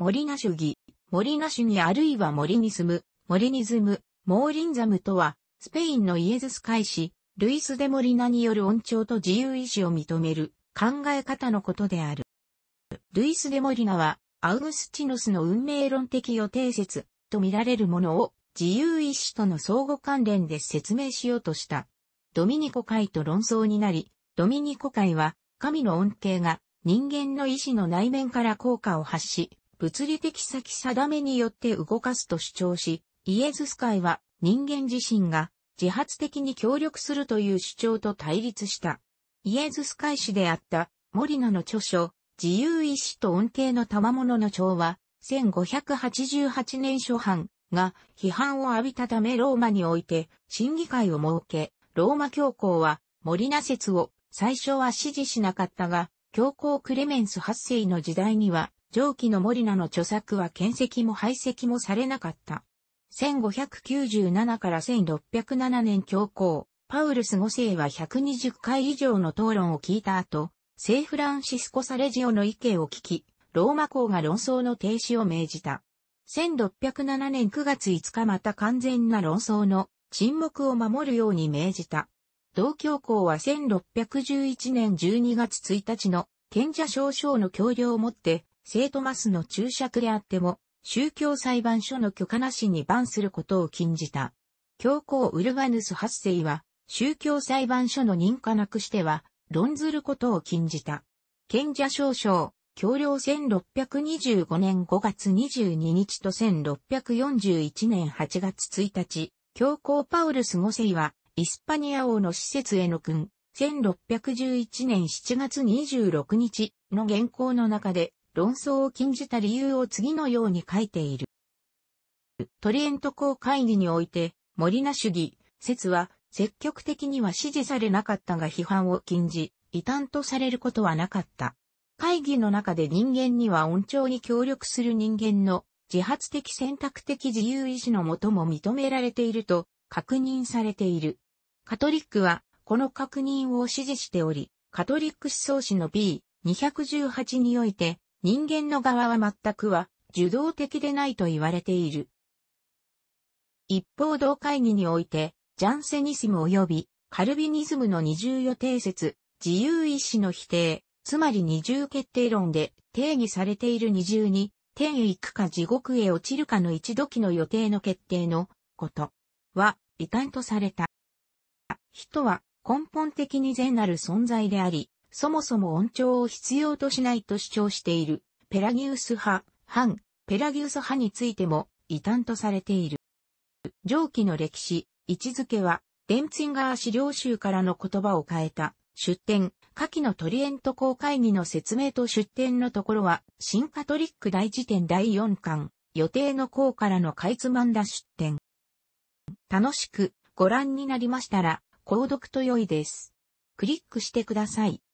森名主義、森名主義あるいは森に住む、森に住む、モーリンザムとは、スペインのイエズス会士、ルイス・デ・モリナによる恩調と自由意志を認める考え方のことである。ルイス・デ・モリナは、アウグスチノスの運命論的予定説と見られるものを自由意志との相互関連で説明しようとした。ドミニコ会と論争になり、ドミニコ会は神の恩恵が人間の意志の内面から効果を発し、物理的先定めによって動かすと主張し、イエズス会は人間自身が自発的に協力するという主張と対立した。イエズス会士であったモリナの著書、自由意志と恩恵の賜物の調は、1588年初版が批判を浴びたためローマにおいて審議会を設け、ローマ教皇は森ナ説を最初は支持しなかったが、教皇クレメンス8世の時代には上記の森名の著作は建石も排斥もされなかった。1597から1607年教皇、パウルス5世は120回以上の討論を聞いた後、聖フランシスコ・サレジオの意見を聞き、ローマ公が論争の停止を命じた。1607年9月5日また完全な論争の沈黙を守るように命じた。同教皇は1611年12月1日の賢者少々の教力をもって聖トマスの注釈であっても、宗教裁判所の許可なしにバンすることを禁じた。教皇ウルガヌス8世は、宗教裁判所の認可なくしては、論ずることを禁じた。賢者少将、教領1625年5月22日と1641年8月1日、教皇パウルス5世は、イスパニア王の施設への君、1611年7月26日の原稿の中で、論争を禁じた理由を次のように書いている。トリエント公会議において、森名主義、説は、積極的には支持されなかったが批判を禁じ、異端とされることはなかった。会議の中で人間には温調に協力する人間の自発的選択的自由意志のもとも認められていると確認されている。カトリックはこの確認を支持しており、カトリック思想史の B218 において人間の側は全くは受動的でないと言われている。一方同会議において、ジャンセニスム及びカルビニズムの二重予定説、自由意志の否定、つまり二重決定論で定義されている二重に、天へ行くか地獄へ落ちるかの一時の予定の決定のことは異端とされた。人は根本的に善なる存在であり、そもそも音調を必要としないと主張している、ペラギウス派、反、ペラギウス派についても、異端とされている。上記の歴史、位置づけは、デンツィンガー資料集からの言葉を変えた、出典、下記のトリエント公会議の説明と出典のところは、新カトリック大辞典第4巻、予定の項からのカイツマンダ出典。楽しくご覧になりましたら、購読と良いです。クリックしてください。